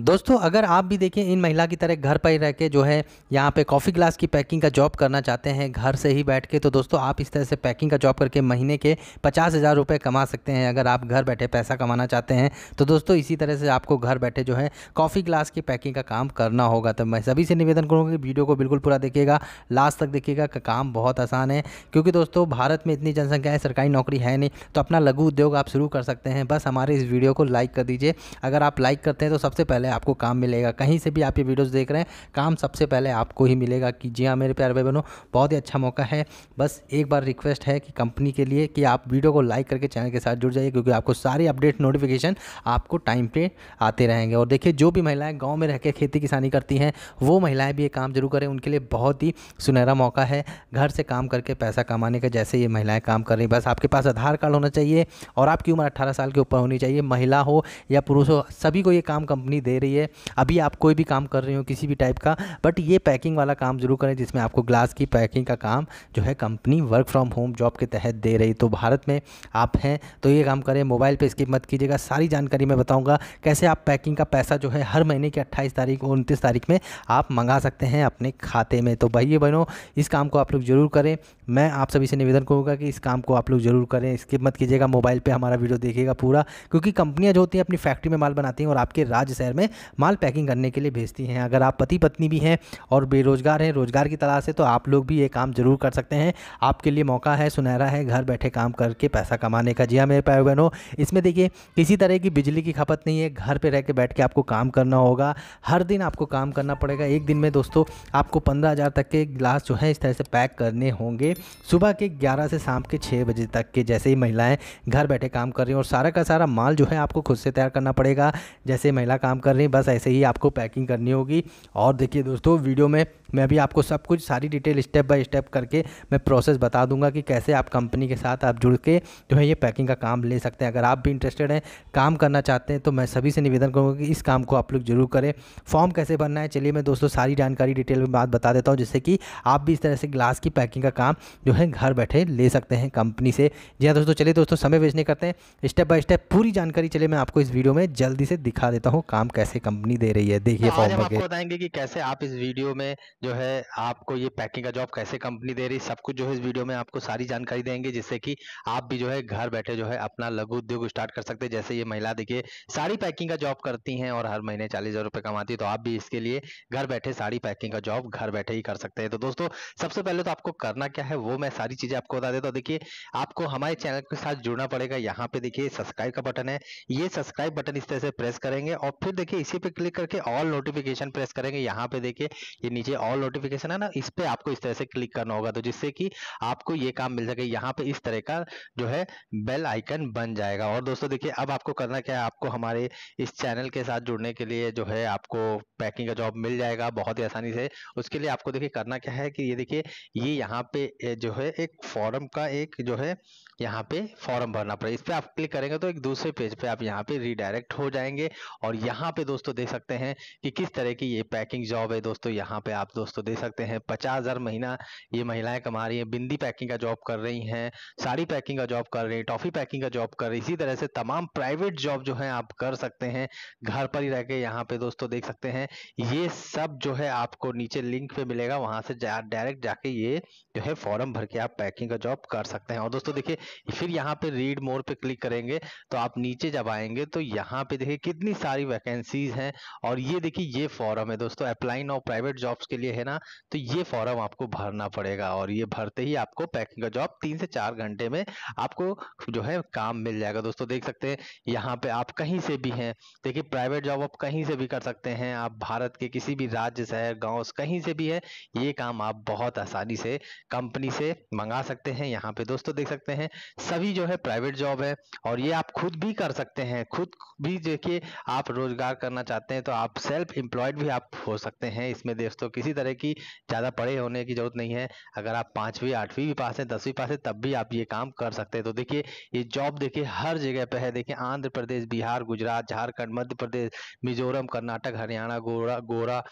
दोस्तों अगर आप भी देखें इन महिला की तरह घर पर ही रह के जो है यहाँ पे कॉफ़ी ग्लास की पैकिंग का जॉब करना चाहते हैं घर से ही बैठ के तो दोस्तों आप इस तरह से पैकिंग का जॉब करके महीने के पचास हज़ार रुपये कमा सकते हैं अगर आप घर बैठे पैसा कमाना चाहते हैं तो दोस्तों इसी तरह से आपको घर बैठे जो है कॉफ़ी ग्लास की पैकिंग का काम करना होगा तो मैं सभी से निवेदन करूँगा कि वीडियो को बिल्कुल पूरा देखिएगा लास्ट तक देखिएगा का काम बहुत आसान है क्योंकि दोस्तों भारत में इतनी जनसंख्या है सरकारी नौकरी है नहीं तो अपना लघु उद्योग आप शुरू कर सकते हैं बस हमारे इस वीडियो को लाइक कर दीजिए अगर आप लाइक करते हैं तो सबसे पहले पहले आपको काम मिलेगा कहीं से भी आप ये वीडियोस देख रहे हैं काम सबसे पहले आपको ही मिलेगा कि जी हाँ मेरे प्यार भाई बहनों बहुत ही अच्छा मौका है बस एक बार रिक्वेस्ट है कि कंपनी के लिए कि आप वीडियो को लाइक करके चैनल के साथ जुड़ जाइए क्योंकि आपको सारी अपडेट नोटिफिकेशन आपको टाइम पर आते रहेंगे और देखिए जो भी महिलाएँ गाँव में रह कर खेती किसानी करती हैं वो महिलाएँ भी ये काम जरूर करें उनके लिए बहुत ही सुनहरा मौका है घर से काम करके पैसा कमाने का जैसे ये महिलाएँ काम कर रही बस आपके पास आधार कार्ड होना चाहिए और आपकी उम्र अट्ठारह साल के ऊपर होनी चाहिए महिला हो या पुरुष हो सभी को ये काम कंपनी दे दे रही है अभी आप कोई भी काम कर रहे हो किसी भी टाइप का बट ये पैकिंग वाला काम जरूर करें जिसमें आपको ग्लास की पैकिंग का काम जो है company work from home job के तहत दे रही तो भारत में आप हैं तो ये काम करें मोबाइल पर स्किप मत कीजिएगा सारी जानकारी मैं बताऊँगा कैसे आप पैकिंग का पैसा जो है हर महीने की अट्ठाईस तारीख और उनतीस तारीख में आप मंगा सकते हैं अपने खाते में तो भैया बहनों इस काम को आप लोग जरूर करें मैं आप सभी से निवेदन करूँगा कि इस काम को आप लोग जरूर करें स्किप मत कीजिएगा मोबाइल पर हमारा वीडियो देखिएगा पूरा क्योंकि कंपनियां जो होती हैं अपनी फैक्ट्री में माल बनाती हैं और आपके राज्य शहर में में माल पैकिंग करने के लिए भेजती हैं अगर आप पति पत्नी भी हैं और बेरोज़गार हैं रोज़गार की तलाश है तो आप लोग भी ये काम ज़रूर कर सकते हैं आपके लिए मौका है सुनहरा है घर बैठे काम करके पैसा कमाने का जी हाँ मेरे प्यारे बहनों इसमें देखिए किसी तरह की बिजली की खपत नहीं है घर पर रह के बैठ के आपको काम करना होगा हर दिन आपको काम करना पड़ेगा एक दिन में दोस्तों आपको पंद्रह हज़ार तक के गिलास जो है इस तरह से पैक करने होंगे सुबह के ग्यारह से शाम के छः बजे तक के जैसे ही महिलाएं घर बैठे काम कर रही हैं और सारा का सारा माल जो है आपको खुद से तैयार करना पड़ेगा जैसे महिला काम कर कर रहे हैं बस ऐसे ही आपको पैकिंग करनी होगी और देखिए दोस्तों वीडियो में मैं अभी आपको सब कुछ सारी डिटेल स्टेप बाय स्टेप करके मैं प्रोसेस बता दूंगा कि कैसे आप कंपनी के साथ आप जुड़ के जो है ये पैकिंग का काम ले सकते हैं अगर आप भी इंटरेस्टेड हैं काम करना चाहते हैं तो मैं सभी से निवेदन करूँगा कि इस काम को आप लोग जरूर करें फॉर्म कैसे भरना है चलिए मैं दोस्तों सारी जानकारी डिटेल में बात बता देता हूँ जिससे कि आप भी इस तरह से ग्लास की पैकिंग का काम जो है घर बैठे ले सकते हैं कंपनी से जी हाँ दोस्तों चलिए दोस्तों समय वेस्ट नहीं करते हैं स्टेप बाय स्टेप पूरी जानकारी चलिए मैं आपको इस वीडियो में जल्दी से दिखा देता हूँ काम कैसे कंपनी दे रही है देखिए तो फॉर्म बताएंगे कि कैसे आप इस वीडियो में जो है आपको ये पैकिंग का जॉब कैसे कंपनी दे रही सब कुछ जो है इस वीडियो में आपको सारी जानकारी देंगे जिससे कि आप भी जो है घर बैठे जो है अपना लघु उद्योग स्टार्ट कर सकते हैं जैसे ये महिला देखिए साड़ी पैकिंग का जॉब करती हैं और हर महीने चालीस हजार रुपये कमाती है तो आप भी इसके लिए घर बैठे साड़ी पैकिंग का जॉब घर बैठे ही कर सकते हैं तो दोस्तों सबसे पहले तो आपको करना क्या है वो मैं सारी चीजें आपको बता देता हूँ देखिए आपको हमारे चैनल के साथ जुड़ना पड़ेगा यहाँ पे देखिए सब्सक्राइब का बटन है ये सब्सक्राइब बटन इस तरह से प्रेस करेंगे और फिर देखिए इसी पे क्लिक करके ऑल नोटिफिकेशन प्रेस करेंगे यहाँ पे देखिए ये नीचे ऑल ऑल नोटिफिकेशन है ना इस पे आपको इस तरह से क्लिक करना होगा तो जिससे कि आपको ये काम मिल सके यहाँ पे इस तरह का जो है बेल आइकन बन जाएगा और दोस्तों देखिए अब आपको करना क्या है आपको हमारे इस चैनल के साथ जुड़ने के लिए जो है आपको पैकिंग का जॉब मिल जाएगा बहुत ही आसानी से उसके लिए आपको देखिए करना क्या है कि ये देखिए ये यहाँ पे जो है एक फॉरम का एक जो है यहाँ पे फॉर्म भरना पड़ेगा इस पर आप क्लिक करेंगे तो एक दूसरे पेज पे आप यहाँ पे रिडायरेक्ट हो जाएंगे और यहाँ पे दोस्तों देख सकते हैं कि किस तरह की ये पैकिंग जॉब है दोस्तों यहाँ पे आप दोस्तों देख सकते हैं पचास हज़ार महीना ये महिलाएं कमा रही हैं बिंदी पैकिंग का जॉब कर रही हैं साड़ी पैकिंग का जॉब कर रही है टॉफ़ी पैकिंग का जॉब कर रही इसी तरह से तमाम प्राइवेट जॉब जो है आप कर सकते हैं घर पर ही रह के यहाँ पे दोस्तों देख सकते हैं ये सब जो है आपको नीचे लिंक पे मिलेगा वहां से डायरेक्ट जाके ये जो है फॉर्म भर के आप पैकिंग का जॉब कर सकते हैं और दोस्तों देखिए फिर यहाँ पे रीड मोर पे क्लिक करेंगे तो आप नीचे जब आएंगे तो यहाँ पे देखिए कितनी सारी वैकेंसीज हैं और ये देखिए ये फॉरम है दोस्तों अप्लाई नाउ प्राइवेट जॉब्स के लिए है ना तो ये फॉरम आपको भरना पड़ेगा और ये भरते ही आपको पैकिंग का जॉब तीन से चार घंटे में आपको जो है काम मिल जाएगा दोस्तों देख सकते हैं यहाँ पे आप कहीं से भी हैं देखिए प्राइवेट जॉब आप कहीं से भी कर सकते हैं आप भारत के किसी भी राज्य शहर गाँव कहीं से भी है ये काम आप बहुत आसानी से कंपनी से मंगा सकते हैं यहाँ पे दोस्तों देख सकते हैं सभी जो है प्राइवेट जॉब है और ये आप खुद भी कर सकते हैं खुद भी देखिए आप रोजगार करना चाहते हैं तो आप सेल्फ एम्प्लॉयड भी आप हो सकते हैं इसमें दोस्तों किसी तरह की ज़्यादा पढ़े होने की जरूरत नहीं है अगर आप पाँचवीं आठवीं भी पास हैं दसवीं पास है तब भी आप ये काम कर सकते हैं तो देखिए ये जॉब देखिए हर जगह पे है देखिए आंध्र प्रदेश बिहार गुजरात झारखंड मध्य प्रदेश मिजोरम कर्नाटक हरियाणा गोरा गोरा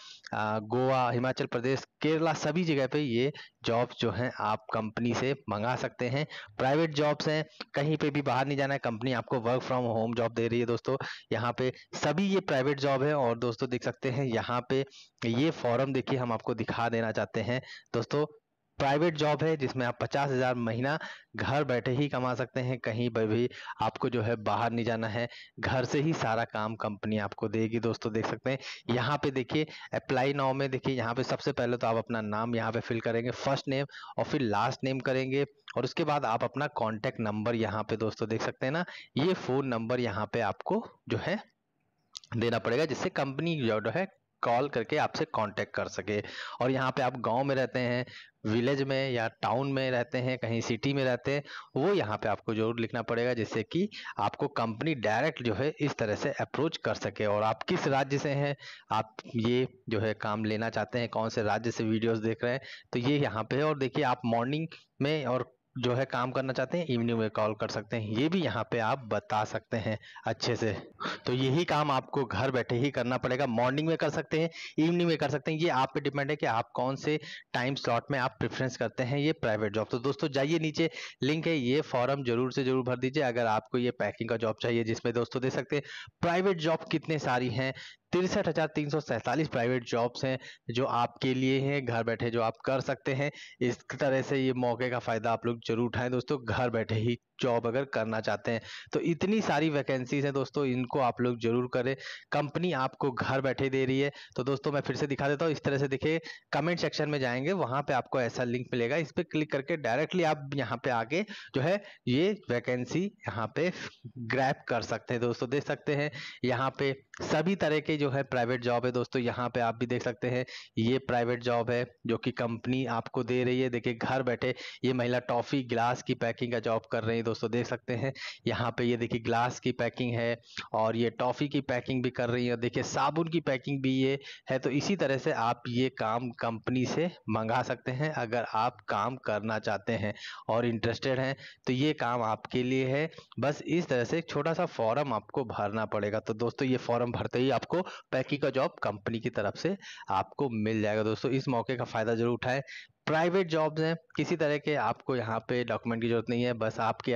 गोवा हिमाचल प्रदेश केरला सभी जगह पे ये जॉब जो है आप कंपनी से मंगा सकते हैं प्राइवेट प्राइवेट जॉब्स हैं कहीं पे भी बाहर नहीं जाना है कंपनी आपको वर्क फ्रॉम होम जॉब दे रही है दोस्तों यहाँ पे सभी ये प्राइवेट जॉब है और दोस्तों देख सकते हैं यहाँ पे ये फॉरम देखिए हम आपको दिखा देना चाहते हैं दोस्तों प्राइवेट जॉब है जिसमें आप पचास हज़ार महीना घर बैठे ही कमा सकते हैं कहीं पर भी आपको जो है बाहर नहीं जाना है घर से ही सारा काम कंपनी आपको देगी दोस्तों देख सकते हैं यहाँ पे देखिए अप्लाई नाउ में देखिए यहाँ पे सबसे पहले तो आप अपना नाम यहाँ पे फिल करेंगे फर्स्ट नेम और फिर लास्ट नेम करेंगे और उसके बाद आप अपना कॉन्टैक्ट नंबर यहाँ पे दोस्तों देख सकते हैं ना ये फ़ोन नंबर यहाँ पे आपको जो है देना पड़ेगा जिससे कंपनी जो है कॉल करके आपसे कांटेक्ट कर सके और यहाँ पे आप गांव में रहते हैं विलेज में या टाउन में रहते हैं कहीं सिटी में रहते हैं वो यहाँ पे आपको जरूर लिखना पड़ेगा जिससे कि आपको कंपनी डायरेक्ट जो है इस तरह से अप्रोच कर सके और आप किस राज्य से हैं आप ये जो है काम लेना चाहते हैं कौन से राज्य से वीडियोस देख रहे हैं तो ये यहाँ पे है और देखिए आप मॉर्निंग में और जो है काम करना चाहते हैं इवनिंग में कॉल कर सकते हैं ये भी यहाँ पे आप बता सकते हैं अच्छे से तो यही काम आपको घर बैठे ही करना पड़ेगा मॉर्निंग में कर सकते हैं इवनिंग में कर सकते हैं ये आप पे डिपेंड है कि आप कौन से टाइम स्लॉट में आप प्रेफरेंस करते हैं ये प्राइवेट जॉब तो दोस्तों जाइए नीचे लिंक है ये फॉर्म जरूर से जरूर भर दीजिए अगर आपको ये पैकिंग का जॉब चाहिए जिसमें दोस्तों दे सकते हैं प्राइवेट जॉब कितने सारी हैं तिरसठ हजार तीन सौ सैंतालीस प्राइवेट जॉब्स हैं जो आपके लिए हैं घर बैठे जो आप कर सकते हैं इस तरह से ये मौके का फ़ायदा आप लोग जरूर उठाएं दोस्तों घर बैठे ही जॉब अगर करना चाहते हैं तो इतनी सारी वैकेंसीज हैं दोस्तों इनको आप लोग जरूर करें कंपनी आपको घर बैठे दे रही है तो दोस्तों मैं फिर से दिखा देता हूँ इस तरह से देखिए कमेंट सेक्शन में जाएंगे वहां पे आपको ऐसा लिंक मिलेगा इस पर क्लिक करके डायरेक्टली आप यहाँ पे आके जो है ये वैकेंसी यहाँ पे ग्रैप कर सकते हैं दोस्तों देख सकते हैं यहाँ पे सभी तरह के जो है प्राइवेट जॉब है दोस्तों यहाँ पे आप भी देख सकते हैं ये प्राइवेट जॉब है जो कि कंपनी आपको दे रही है देखिए घर बैठे ये महिला टॉफी ग्लास की पैकिंग का जॉब कर रही है दोस्तों देख सकते हैं यहाँ पे ये देखिए ग्लास की पैकिंग है और ये टॉफी की पैकिंग भी कर रही है और देखिए साबुन की पैकिंग भी ये है तो इसी तरह से आप ये काम कंपनी से मंगा सकते हैं अगर आप काम करना चाहते हैं और इंटरेस्टेड हैं तो ये काम आपके लिए है बस इस तरह से एक छोटा सा फॉर्म आपको भरना पड़ेगा तो दोस्तों ये फॉर्म भरते ही आपको पैकिंग का जॉब कंपनी की तरफ से आपको मिल जाएगा दोस्तों इस मौके का फ़ायदा जरूर उठाएं प्राइवेट जॉब्स हैं किसी तरह के आपको यहाँ पे डॉक्यूमेंट की जरूरत नहीं है बस आपके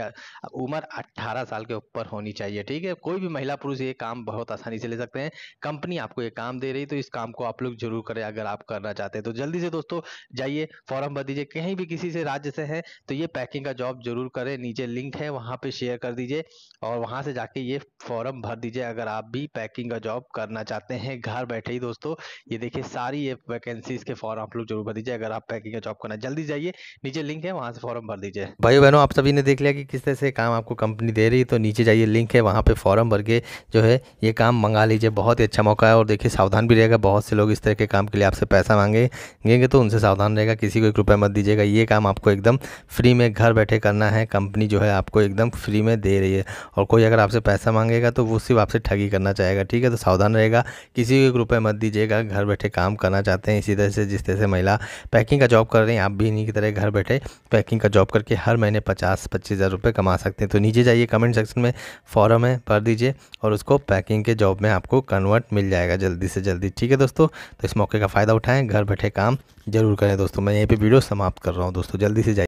उम्र 18 साल के ऊपर होनी चाहिए ठीक है कोई भी महिला पुरुष ये काम बहुत आसानी से ले सकते हैं कंपनी आपको ये काम दे रही तो इस काम को आप लोग जरूर करें अगर आप करना चाहते हैं तो जल्दी से दोस्तों जाइए फॉर्म भर दीजिए कहीं भी किसी से राज्य से है तो ये पैकिंग का जॉब जरूर करें नीचे लिंक है वहाँ पर शेयर कर दीजिए और वहाँ से जाके ये फॉर्म भर दीजिए अगर आप भी पैकिंग का जॉब करना चाहते हैं घर बैठे ही दोस्तों ये देखिए सारी ये वैकेंसीज के फॉर्म आप लोग जरूर भर दीजिए अगर आप पैकिंग का जॉब तो करना जल्दी जाइए नीचे लिंक है वहाँ से फॉर्म भर दीजिए भाई बहनों आप सभी ने देख लिया कि किस तरह से काम आपको कंपनी दे रही है तो नीचे जाइए लिंक है वहाँ पर फॉर्म भर के जो है ये काम मंगा लीजिए बहुत ही अच्छा मौका है और देखिए सावधान भी रहेगा बहुत से लोग इस तरह के काम के लिए आपसे पैसा मांगेंगे तो उनसे सावधान रहेगा किसी को एक रुपये मत दीजिएगा ये काम आपको एकदम फ्री में घर बैठे करना है कंपनी जो है आपको एकदम फ्री में दे रही है और कोई अगर आपसे पैसा मांगेगा तो वो सिर्फ आपसे ठगी करना चाहेगा ठीक है तो सावधान रहेगा किसी को एक रुपये मत दीजिएगा घर बैठे काम करना चाहते हैं इसी तरह से जिस तरह से महिला पैकिंग का जॉब जॉब कर रहे हैं आप भी इन्हीं की तरह घर बैठे पैकिंग का जॉब करके हर महीने पचास पच्चीस हज़ार रुपये कमा सकते हैं तो नीचे जाइए कमेंट सेक्शन में फॉरम है भर दीजिए और उसको पैकिंग के जॉब में आपको कन्वर्ट मिल जाएगा जल्दी से जल्दी ठीक है दोस्तों तो इस मौके का फ़ायदा उठाएँ घर बैठे काम जरूर करें दोस्तों मैं यहीं पर वीडियो समाप्त कर रहा हूँ दोस्तों जल्दी से